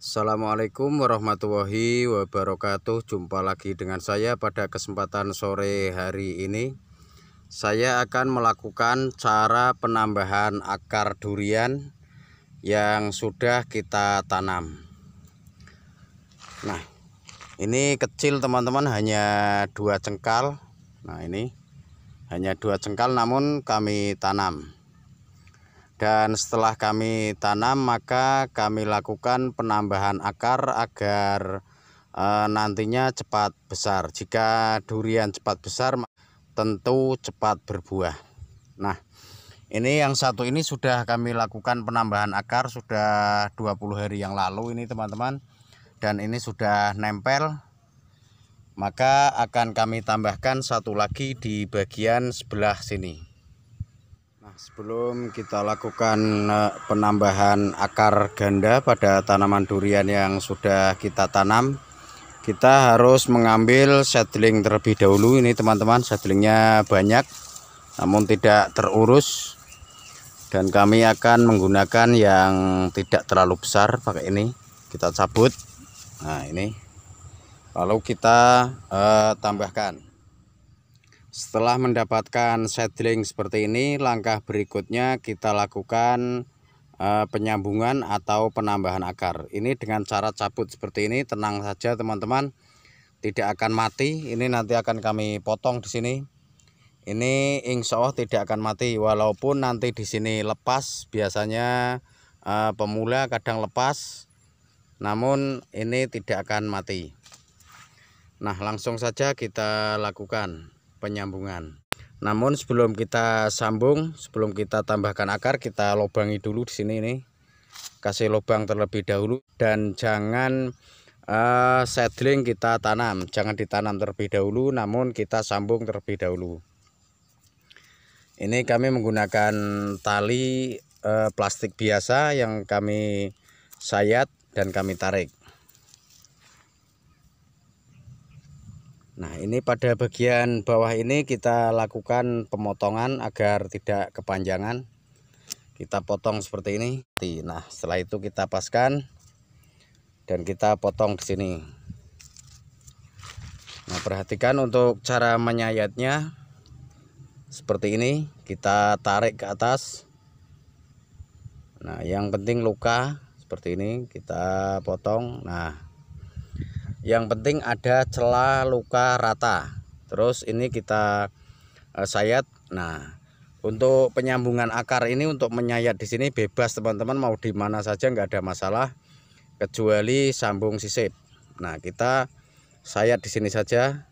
Assalamualaikum warahmatullahi wabarakatuh Jumpa lagi dengan saya pada kesempatan sore hari ini Saya akan melakukan cara penambahan akar durian Yang sudah kita tanam Nah ini kecil teman-teman hanya dua cengkal Nah ini hanya dua cengkal namun kami tanam dan setelah kami tanam maka kami lakukan penambahan akar agar e, nantinya cepat besar jika durian cepat besar tentu cepat berbuah nah ini yang satu ini sudah kami lakukan penambahan akar sudah 20 hari yang lalu ini teman-teman dan ini sudah nempel maka akan kami tambahkan satu lagi di bagian sebelah sini Sebelum kita lakukan eh, penambahan akar ganda pada tanaman durian yang sudah kita tanam, kita harus mengambil seedling terlebih dahulu. Ini teman-teman seedlingnya banyak, namun tidak terurus. Dan kami akan menggunakan yang tidak terlalu besar pakai ini. Kita cabut. Nah ini. Lalu kita eh, tambahkan. Setelah mendapatkan seedling seperti ini, langkah berikutnya kita lakukan eh, penyambungan atau penambahan akar. Ini dengan cara cabut seperti ini, tenang saja teman-teman. Tidak akan mati, ini nanti akan kami potong di sini. Ini insya Allah tidak akan mati, walaupun nanti di sini lepas, biasanya eh, pemula kadang lepas, namun ini tidak akan mati. Nah langsung saja kita lakukan penyambungan namun sebelum kita sambung sebelum kita tambahkan akar kita lubangi dulu di sini nih kasih lubang terlebih dahulu dan jangan uh, eh, seedling kita tanam jangan ditanam terlebih dahulu namun kita sambung terlebih dahulu ini kami menggunakan tali uh, plastik biasa yang kami sayat dan kami tarik Nah ini pada bagian bawah ini kita lakukan pemotongan agar tidak kepanjangan Kita potong seperti ini Nah setelah itu kita paskan Dan kita potong di sini Nah perhatikan untuk cara menyayatnya Seperti ini kita tarik ke atas Nah yang penting luka seperti ini kita potong Nah yang penting ada celah luka rata terus ini kita eh, sayat nah untuk penyambungan akar ini untuk menyayat di sini bebas teman-teman mau di mana saja nggak ada masalah kecuali sambung sisip nah kita sayat di sini saja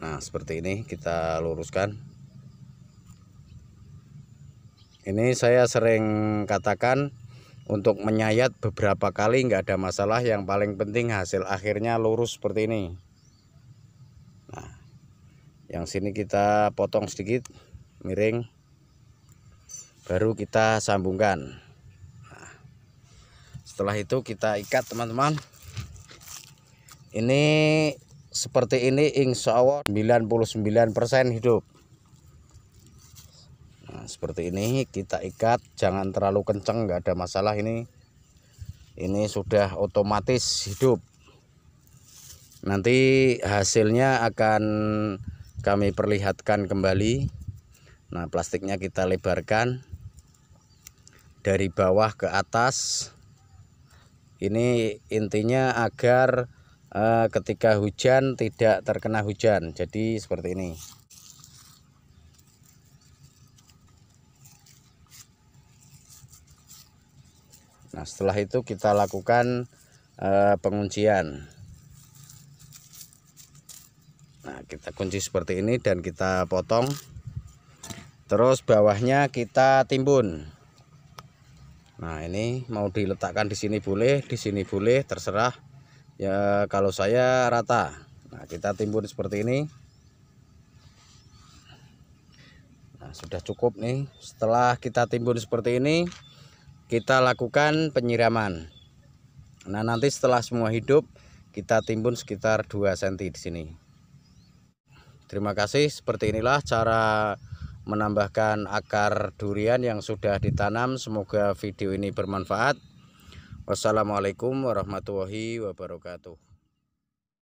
nah seperti ini kita luruskan ini saya sering katakan untuk menyayat beberapa kali nggak ada masalah yang paling penting hasil akhirnya lurus seperti ini nah yang sini kita potong sedikit miring baru kita sambungkan nah, setelah itu kita ikat teman-teman ini seperti ini insya Allah 99% hidup Nah, seperti ini kita ikat jangan terlalu kenceng nggak ada masalah ini ini sudah otomatis hidup nanti hasilnya akan kami perlihatkan kembali nah plastiknya kita lebarkan dari bawah ke atas ini intinya agar eh, ketika hujan tidak terkena hujan jadi seperti ini Nah setelah itu kita lakukan uh, penguncian. Nah kita kunci seperti ini dan kita potong. Terus bawahnya kita timbun. Nah ini mau diletakkan di sini boleh, di sini boleh, terserah. Ya kalau saya rata. Nah kita timbun seperti ini. Nah, sudah cukup nih. Setelah kita timbun seperti ini, kita lakukan penyiraman nah nanti setelah semua hidup kita timbun sekitar 2 cm di sini terima kasih seperti inilah cara menambahkan akar durian yang sudah ditanam. Semoga video ini bermanfaat. Wassalamualaikum warahmatullahi wabarakatuh.